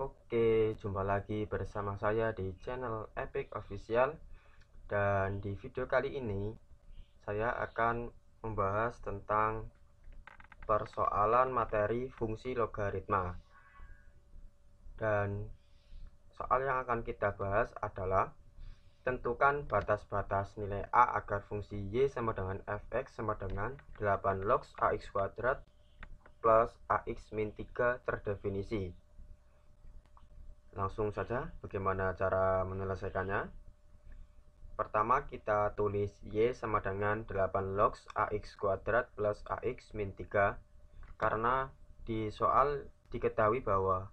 Oke, jumpa lagi bersama saya di channel Epic Official Dan di video kali ini Saya akan membahas tentang Persoalan materi fungsi logaritma Dan soal yang akan kita bahas adalah Tentukan batas-batas nilai A agar fungsi Y sama dengan fx sama dengan 8 log ax kuadrat plus ax min 3 terdefinisi Langsung saja bagaimana cara menyelesaikannya. Pertama kita tulis Y sama dengan 8 log AX kuadrat plus AX min 3 karena di soal diketahui bahwa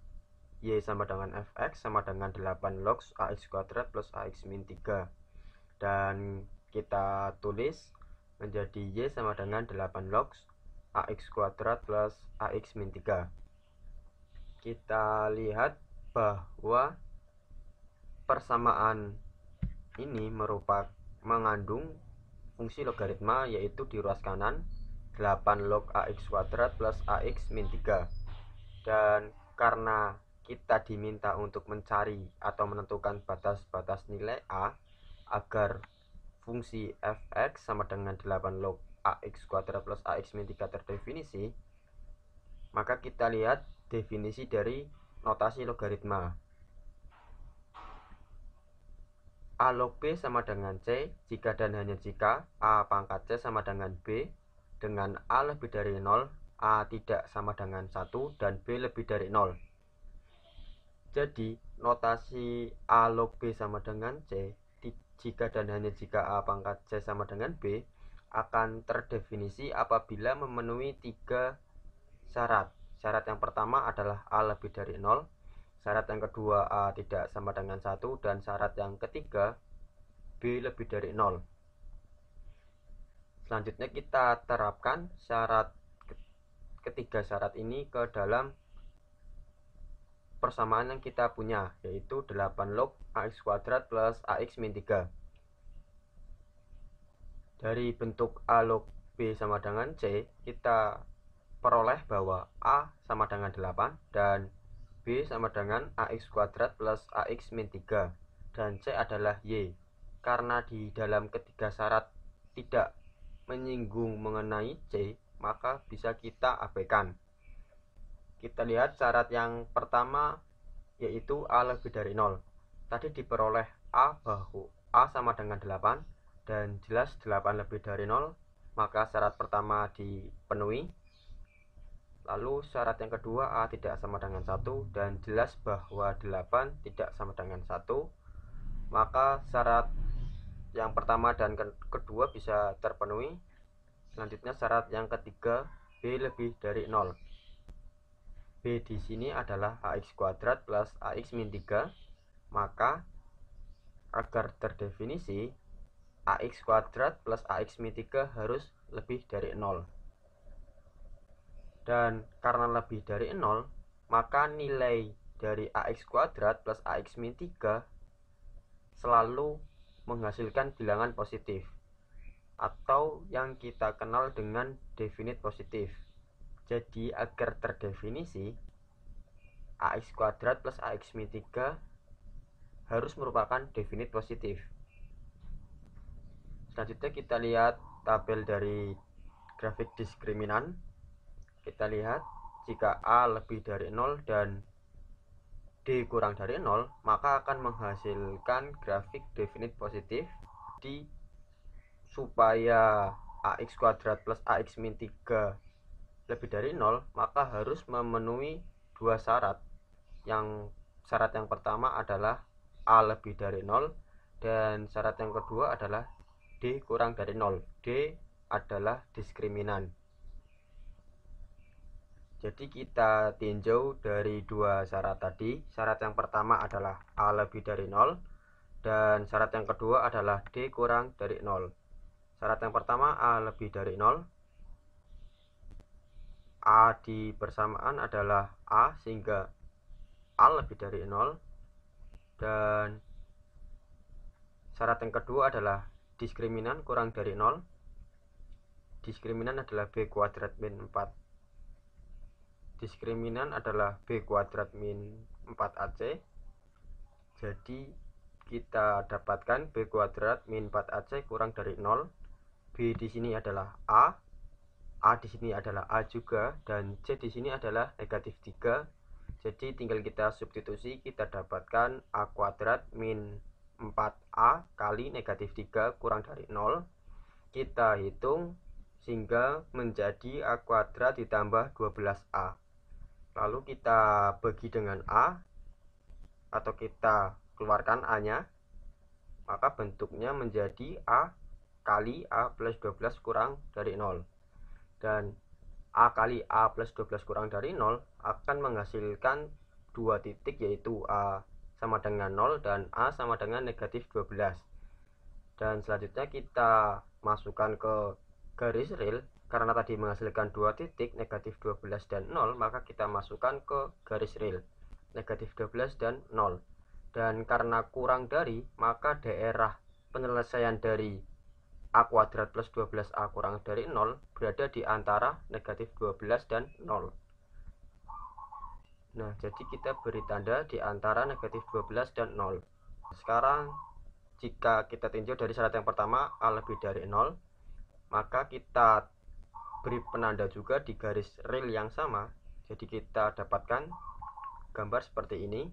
Y sama dengan Fx sama dengan 8 log AX kuadrat plus AX min 3 dan kita tulis menjadi Y sama dengan 8 log AX kuadrat plus AX min 3 kita lihat bahwa persamaan ini merupakan mengandung fungsi logaritma yaitu di ruas kanan 8 log ax kuadrat plus ax min 3 dan karena kita diminta untuk mencari atau menentukan batas-batas nilai a agar fungsi fx sama dengan 8 log ax kuadrat plus ax min 3 terdefinisi maka kita lihat definisi dari notasi logaritma. A log B sama dengan C jika dan hanya jika A pangkat C sama dengan B dengan A lebih dari 0, A tidak sama dengan 1, dan B lebih dari 0. Jadi, notasi A log B sama dengan C jika dan hanya jika A pangkat C sama dengan B akan terdefinisi apabila memenuhi tiga syarat. Syarat yang pertama adalah A lebih dari 0, syarat yang kedua A tidak sama dengan 1, dan syarat yang ketiga B lebih dari 0. Selanjutnya kita terapkan syarat ketiga syarat ini ke dalam persamaan yang kita punya, yaitu 8 log AX kuadrat plus AX min 3. Dari bentuk A log B sama dengan C, kita peroleh bahwa A sama dengan 8 dan B sama dengan AX kuadrat plus AX min 3 dan C adalah Y karena di dalam ketiga syarat tidak menyinggung mengenai C maka bisa kita abaikan kita lihat syarat yang pertama yaitu A lebih dari 0 tadi diperoleh A bahwa A sama dengan 8 dan jelas 8 lebih dari 0 maka syarat pertama dipenuhi Lalu syarat yang kedua A tidak sama dengan 1 dan jelas bahwa 8 tidak sama dengan 1 Maka syarat yang pertama dan kedua bisa terpenuhi Selanjutnya syarat yang ketiga B lebih dari 0 B di sini adalah AX kuadrat plus AX min 3 Maka agar terdefinisi AX kuadrat plus AX min 3 harus lebih dari 0 dan karena lebih dari 0 maka nilai dari ax kuadrat plus ax min 3 selalu menghasilkan bilangan positif atau yang kita kenal dengan definite positif jadi agar terdefinisi ax kuadrat plus ax min 3 harus merupakan definite positif selanjutnya kita lihat tabel dari grafik diskriminan kita lihat jika A lebih dari 0 dan D kurang dari 0, maka akan menghasilkan grafik definite positif di supaya AX kuadrat plus AX min 3 lebih dari 0, maka harus memenuhi dua syarat. Yang syarat yang pertama adalah A lebih dari 0 dan syarat yang kedua adalah D kurang dari 0. D adalah diskriminan. Jadi kita tinjau dari dua syarat tadi. Syarat yang pertama adalah A lebih dari 0 dan syarat yang kedua adalah D kurang dari 0. Syarat yang pertama A lebih dari 0. A di persamaan adalah A sehingga A lebih dari 0 dan syarat yang kedua adalah diskriminan kurang dari 0. Diskriminan adalah B kuadrat min 4 diskriminan adalah B kuadrat min 4AC jadi kita dapatkan B kuadrat min 4AC kurang dari 0 B di sini adalah A A di sini adalah A juga dan C di sini adalah negatif 3 jadi tinggal kita substitusi kita dapatkan A kuadrat min 4A kali negatif 3 kurang dari 0 kita hitung sehingga menjadi A kuadrat ditambah 12A lalu kita bagi dengan A atau kita keluarkan A-nya maka bentuknya menjadi A kali A plus 12 kurang dari 0 dan A kali A plus 12 kurang dari 0 akan menghasilkan dua titik yaitu A sama dengan 0 dan A sama dengan negatif 12 dan selanjutnya kita masukkan ke garis real karena tadi menghasilkan dua titik negatif 12 dan 0 maka kita masukkan ke garis real negatif 12 dan 0 dan karena kurang dari maka daerah penyelesaian dari A kuadrat plus 12A kurang dari 0 berada di antara negatif 12 dan 0 nah jadi kita beri tanda di antara negatif 12 dan 0 sekarang jika kita tinjau dari syarat yang pertama A lebih dari 0 maka kita beri penanda juga di garis rel yang sama jadi kita dapatkan gambar seperti ini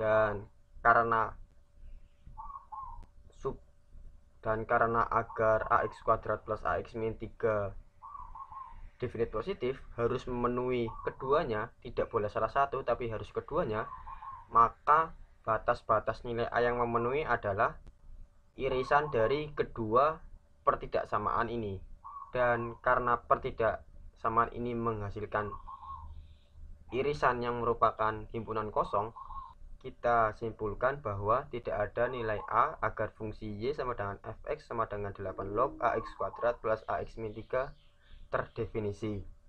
dan karena sub dan karena agar ax kuadrat plus ax min 3 definite positif harus memenuhi keduanya tidak boleh salah satu tapi harus keduanya maka batas-batas nilai A yang memenuhi adalah irisan dari kedua pertidaksamaan ini dan karena pertidaksamaan ini menghasilkan irisan yang merupakan himpunan kosong kita simpulkan bahwa tidak ada nilai A agar fungsi Y sama dengan fx sama dengan 8 log ax kuadrat plus ax min 3 terdefinisi.